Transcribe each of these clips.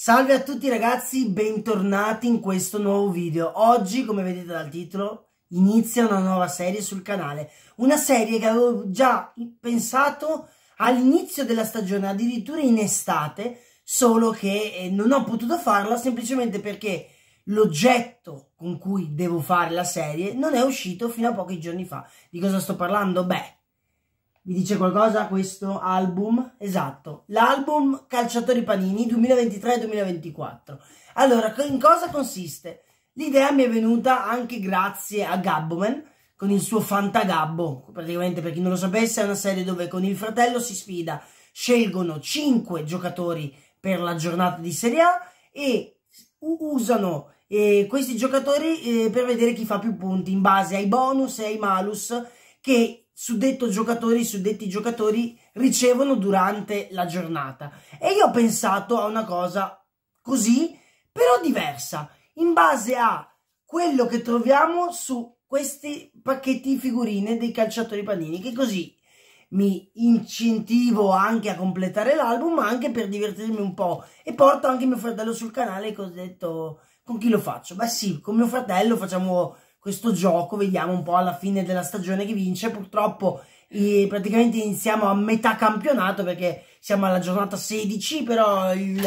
Salve a tutti ragazzi, bentornati in questo nuovo video. Oggi, come vedete dal titolo, inizia una nuova serie sul canale. Una serie che avevo già pensato all'inizio della stagione, addirittura in estate, solo che eh, non ho potuto farla semplicemente perché l'oggetto con cui devo fare la serie non è uscito fino a pochi giorni fa. Di cosa sto parlando? Beh, vi dice qualcosa questo album? Esatto, l'album Calciatori Panini 2023-2024. Allora, in cosa consiste? L'idea mi è venuta anche grazie a Gabboman con il suo Fantagabbo. Praticamente, per chi non lo sapesse, è una serie dove con il fratello si sfida, scelgono 5 giocatori per la giornata di Serie A e usano eh, questi giocatori eh, per vedere chi fa più punti in base ai bonus e ai malus che suddetto giocatori, suddetti giocatori ricevono durante la giornata. E io ho pensato a una cosa così, però diversa, in base a quello che troviamo su questi pacchetti figurine dei calciatori panini, che così mi incentivo anche a completare l'album, ma anche per divertirmi un po'. E porto anche mio fratello sul canale che ho detto con chi lo faccio? Beh sì, con mio fratello facciamo questo gioco, vediamo un po' alla fine della stagione chi vince, purtroppo eh, praticamente iniziamo a metà campionato perché siamo alla giornata 16, però ehm,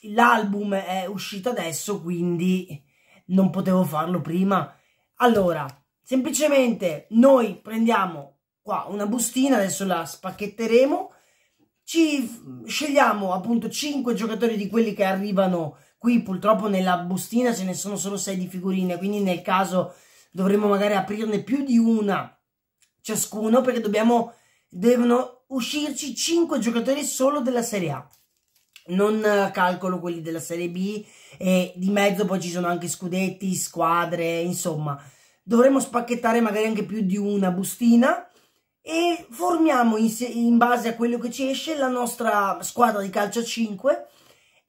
l'album è uscito adesso, quindi non potevo farlo prima. Allora, semplicemente noi prendiamo qua una bustina, adesso la spacchetteremo, ci scegliamo appunto 5 giocatori di quelli che arrivano Qui purtroppo nella bustina ce ne sono solo 6 di figurine, quindi nel caso dovremmo magari aprirne più di una ciascuno perché dobbiamo, devono uscirci 5 giocatori solo della Serie A. Non eh, calcolo quelli della Serie B e di mezzo poi ci sono anche scudetti, squadre, insomma. Dovremmo spacchettare magari anche più di una bustina e formiamo in, in base a quello che ci esce la nostra squadra di calcio 5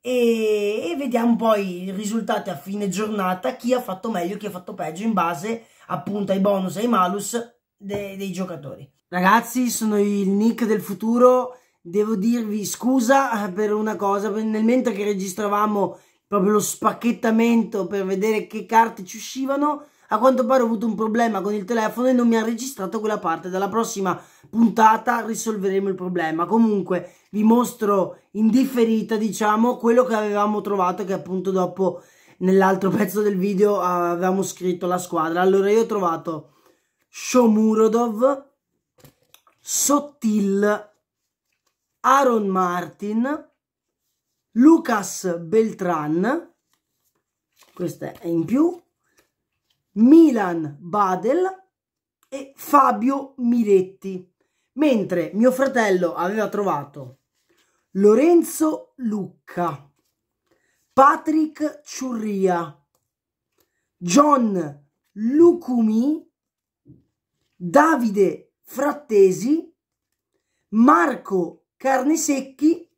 e, e vediamo poi i risultati a fine giornata, chi ha fatto meglio, chi ha fatto peggio in base appunto ai bonus e ai malus dei, dei giocatori. Ragazzi, sono il Nick del futuro, devo dirvi scusa per una cosa, nel mentre che registravamo proprio lo spacchettamento per vedere che carte ci uscivano, a quanto pare ho avuto un problema con il telefono e non mi ha registrato quella parte. Dalla prossima puntata risolveremo il problema. Comunque vi mostro in differita, diciamo, quello che avevamo trovato che appunto dopo nell'altro pezzo del video avevamo scritto la squadra. Allora io ho trovato Shomurodov, Sottil, Aaron Martin, Lucas Beltran, questa è in più, Milan Badel e Fabio Miretti mentre mio fratello aveva trovato Lorenzo Lucca, Patrick Ciurria, John Lucumi, Davide Frattesi, Marco Carnesecchi,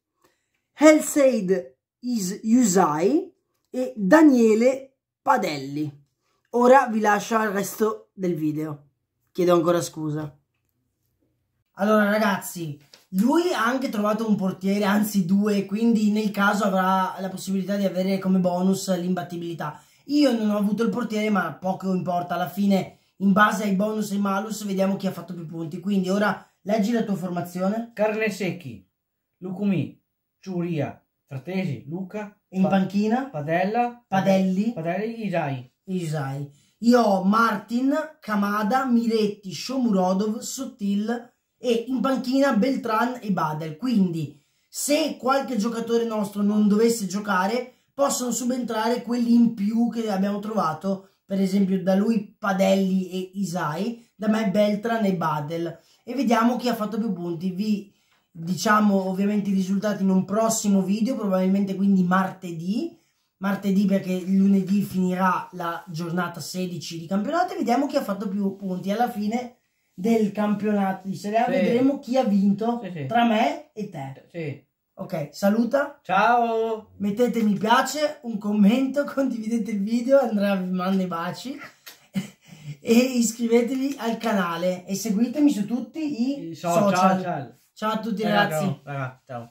Helsaid Yusai e Daniele Padelli. Ora vi lascio al resto del video. Chiedo ancora scusa. Allora ragazzi, lui ha anche trovato un portiere, anzi due, quindi nel caso avrà la possibilità di avere come bonus l'imbattibilità. Io non ho avuto il portiere, ma poco importa, alla fine in base ai bonus e malus vediamo chi ha fatto più punti. Quindi ora leggi la tua formazione. Carne Secchi, Lucumi, Ciuria, Fratesi, Luca. In pa panchina? Padella. Padelli. Padelli, Isai. Isai. Io ho Martin, Kamada, Miretti, Shomurodov, Sottil, e in panchina Beltran e Badel. Quindi se qualche giocatore nostro non dovesse giocare possono subentrare quelli in più che abbiamo trovato, per esempio da lui Padelli e Isai, da me Beltran e Badel. E vediamo chi ha fatto più punti. Vi diciamo ovviamente i risultati in un prossimo video, probabilmente quindi martedì. Martedì perché lunedì finirà la giornata 16 di campionato e vediamo chi ha fatto più punti. Alla fine del campionato di Serie A. Sì. Vedremo chi ha vinto sì, sì. tra me e te. Ok, saluta. Ciao. Mettete mi piace, un commento, condividete il video, Andrea vi manda i baci. e iscrivetevi al canale e seguitemi su tutti i, I social. social. Ciao a tutti eh, ragazzi. Ciao.